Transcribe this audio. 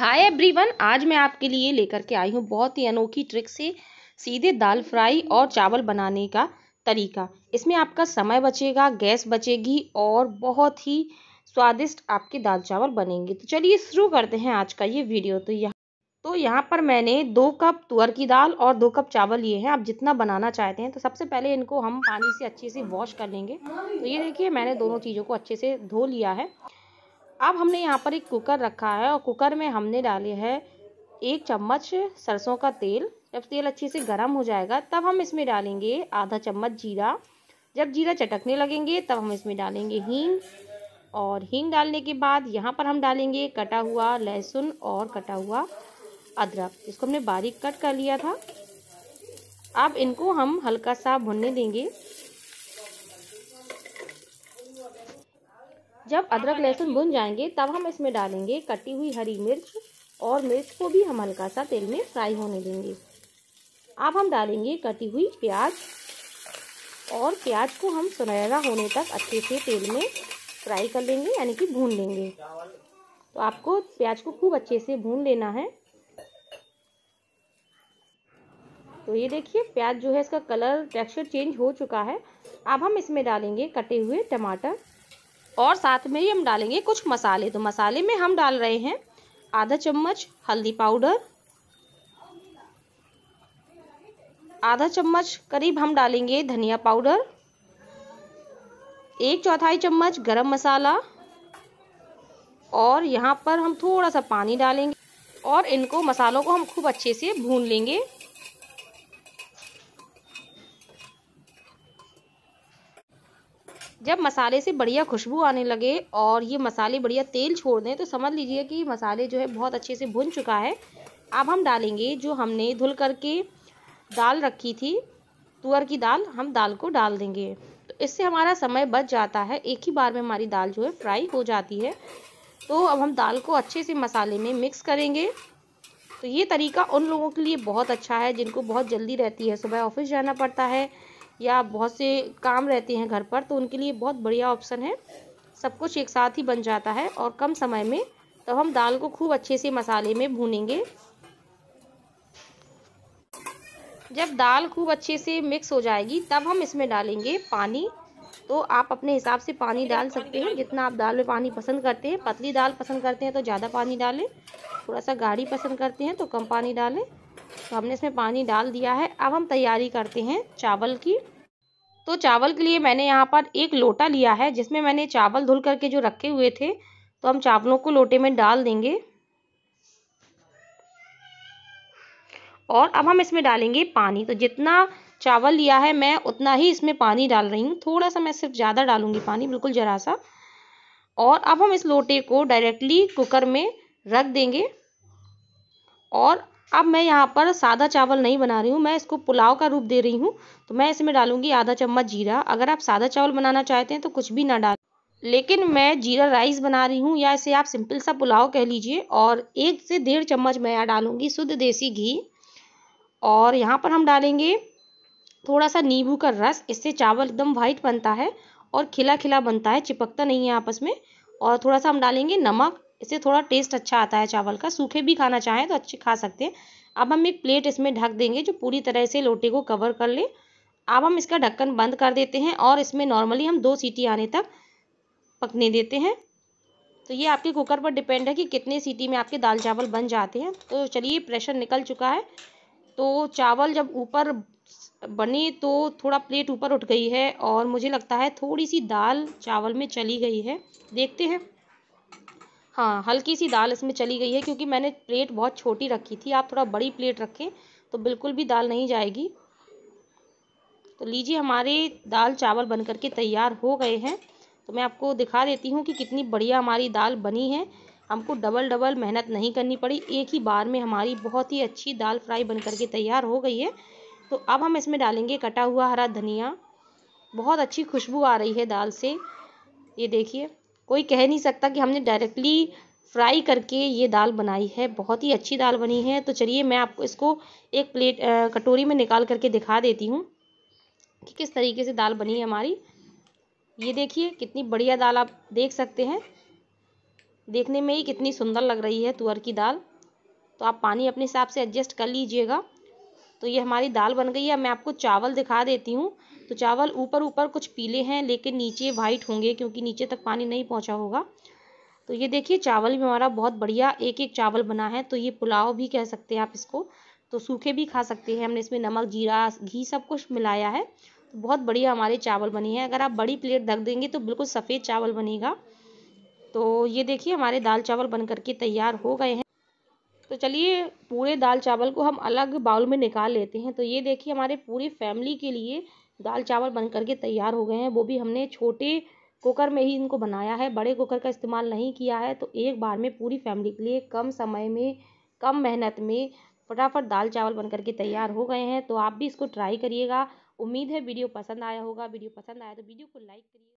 hi everyone आज मैं आपके लिए लेकर के आई हूँ बहुत ही अनोखी ट्रिक से सीधे दाल फ्राई और चावल बनाने का तरीका इसमें आपका समय बचेगा गैस बचेगी और बहुत ही स्वादिष्ट आपके दाल चावल बनेंगे तो चलिए शुरू करते हैं आज का ये वीडियो तो यहाँ तो यहाँ पर मैंने दो कप तुअर की दाल और दो कप चावल लिए हैं आप जितना बनाना चाहते हैं तो सबसे पहले इनको हम पानी से अच्छे से वॉश कर लेंगे तो ये देखिए मैंने दोनों चीज़ों को अच्छे से धो लिया है अब हमने यहाँ पर एक कुकर रखा है और कुकर में हमने डाले है एक चम्मच सरसों का तेल जब तेल अच्छे से गर्म हो जाएगा तब हम इसमें डालेंगे आधा चम्मच जीरा जब जीरा चटकने लगेंगे तब हम इसमें डालेंगे हींग और हींग डालने के बाद यहाँ पर हम डालेंगे कटा हुआ लहसुन और कटा हुआ अदरक इसको हमने बारीक कट कर लिया था अब इनको हम हल्का सा भुनने देंगे जब अदरक लहसुन भुन जाएंगे तब हम इसमें डालेंगे कटी हुई हरी मिर्च और मिर्च को भी हम हल्का सा तेल में फ्राई होने देंगे अब हम डालेंगे कटी हुई प्याज और प्याज को हम सुनहरा होने तक अच्छे से तेल में फ्राई कर लेंगे यानी कि भून लेंगे तो आपको प्याज को खूब अच्छे से भून लेना है तो ये देखिए प्याज जो है इसका कलर टेक्सचर चेंज हो चुका है अब हम इसमें डालेंगे कटे हुए टमाटर और साथ में ही हम डालेंगे कुछ मसाले तो मसाले में हम डाल रहे हैं आधा चम्मच हल्दी पाउडर आधा चम्मच करीब हम डालेंगे धनिया पाउडर एक चौथाई चम्मच गरम मसाला और यहाँ पर हम थोड़ा सा पानी डालेंगे और इनको मसालों को हम खूब अच्छे से भून लेंगे जब मसाले से बढ़िया खुशबू आने लगे और ये मसाले बढ़िया तेल छोड़ दें तो समझ लीजिए कि मसाले जो है बहुत अच्छे से भुन चुका है अब हम डालेंगे जो हमने धुल करके दाल रखी थी तुअर की दाल हम दाल को डाल देंगे तो इससे हमारा समय बच जाता है एक ही बार में हमारी दाल जो है फ्राई हो जाती है तो अब हम दाल को अच्छे से मसाले में मिक्स करेंगे तो ये तरीका उन लोगों के लिए बहुत अच्छा है जिनको बहुत जल्दी रहती है सुबह ऑफिस जाना पड़ता है या बहुत से काम रहते हैं घर पर तो उनके लिए बहुत बढ़िया ऑप्शन है सब कुछ एक साथ ही बन जाता है और कम समय में तो हम दाल को खूब अच्छे से मसाले में भूनेंगे जब दाल खूब अच्छे से मिक्स हो जाएगी तब हम इसमें डालेंगे पानी तो आप अपने हिसाब से पानी डाल सकते हैं जितना आप दाल में पानी पसंद करते हैं पतली दाल पसंद करते हैं तो ज़्यादा पानी डालें थोड़ा सा गाढ़ी पसंद करते हैं तो कम पानी डालें तो हमने इसमें पानी डाल दिया है अब हम तैयारी करते हैं चावल की तो चावल के लिए मैंने यहाँ पर एक लोटा लिया है जिसमें मैंने चावल धुल करके जो रखे हुए थे तो हम चावलों को लोटे में डाल देंगे और अब हम इसमें डालेंगे पानी तो जितना चावल लिया है मैं उतना ही इसमें पानी डाल रही हूँ थोड़ा सा मैं सिर्फ ज़्यादा डालूंगी पानी बिल्कुल ज़रा सा और अब हम इस लोटे को डायरेक्टली कुकर में रख देंगे और अब मैं यहाँ पर सादा चावल नहीं बना रही हूँ मैं इसको पुलाव का रूप दे रही हूँ तो मैं इसमें डालूंगी आधा चम्मच जीरा अगर आप सादा चावल बनाना चाहते हैं तो कुछ भी ना डाल लेकिन मैं जीरा राइस बना रही हूँ या इसे आप सिंपल सा पुलाव कह लीजिए और एक से डेढ़ चम्मच मैं यहाँ डालूंगी शुद्ध देसी घी और यहाँ पर हम डालेंगे थोड़ा सा नींबू का रस इससे चावल एकदम वाइट बनता है और खिला खिला बनता है चिपकता नहीं है आपस में और थोड़ा सा हम डालेंगे नमक इससे थोड़ा टेस्ट अच्छा आता है चावल का सूखे भी खाना चाहें तो अच्छे खा सकते हैं अब हम एक प्लेट इसमें ढक देंगे जो पूरी तरह से लोटे को कवर कर ले अब हम इसका ढक्कन बंद कर देते हैं और इसमें नॉर्मली हम दो सीटी आने तक पकने देते हैं तो ये आपके कुकर पर डिपेंड है कि कितने सीटी में आपके दाल चावल बन जाते हैं तो चलिए प्रेशर निकल चुका है तो चावल जब ऊपर बने तो थोड़ा प्लेट ऊपर उठ गई है और मुझे लगता है थोड़ी सी दाल चावल में चली गई है देखते हैं हाँ हल्की सी दाल इसमें चली गई है क्योंकि मैंने प्लेट बहुत छोटी रखी थी आप थोड़ा बड़ी प्लेट रखें तो बिल्कुल भी दाल नहीं जाएगी तो लीजिए हमारे दाल चावल बन करके तैयार हो गए हैं तो मैं आपको दिखा देती हूँ कि कितनी बढ़िया हमारी दाल बनी है हमको डबल डबल मेहनत नहीं करनी पड़ी एक ही बार में हमारी बहुत ही अच्छी दाल फ्राई बन करके तैयार हो गई है तो अब हम इसमें डालेंगे कटा हुआ हरा धनिया बहुत अच्छी खुशबू आ रही है दाल से ये देखिए कोई कह नहीं सकता कि हमने डायरेक्टली फ्राई करके ये दाल बनाई है बहुत ही अच्छी दाल बनी है तो चलिए मैं आपको इसको एक प्लेट कटोरी में निकाल करके दिखा देती हूँ कि किस तरीके से दाल बनी है हमारी ये देखिए कितनी बढ़िया दाल आप देख सकते हैं देखने में ही कितनी सुंदर लग रही है तुअर की दाल तो आप पानी अपने हिसाब से एडजस्ट कर लीजिएगा तो ये हमारी दाल बन गई है मैं आपको चावल दिखा देती हूँ तो चावल ऊपर ऊपर कुछ पीले हैं लेकिन नीचे वाइट होंगे क्योंकि नीचे तक पानी नहीं पहुंचा होगा तो ये देखिए चावल भी हमारा बहुत बढ़िया एक एक चावल बना है तो ये पुलाव भी कह सकते हैं आप इसको तो सूखे भी खा सकते हैं हमने इसमें नमक जीरा घी सब कुछ मिलाया है तो बहुत बढ़िया हमारे चावल बने हैं अगर आप बड़ी प्लेट धक देंगे तो बिल्कुल सफ़ेद चावल बनेगा तो ये देखिए हमारे दाल चावल बन करके तैयार हो गए हैं तो चलिए पूरे दाल चावल को हम अलग बाउल में निकाल लेते हैं तो ये देखिए हमारे पूरी फैमिली के लिए दाल चावल बन करके तैयार हो गए हैं वो भी हमने छोटे कुकर में ही इनको बनाया है बड़े कुकर का इस्तेमाल नहीं किया है तो एक बार में पूरी फैमिली के लिए कम समय में कम मेहनत में फटाफट दाल चावल बन करके तैयार हो गए हैं तो आप भी इसको ट्राई करिएगा उम्मीद है वीडियो पसंद आया होगा वीडियो पसंद आया तो वीडियो को लाइक करिए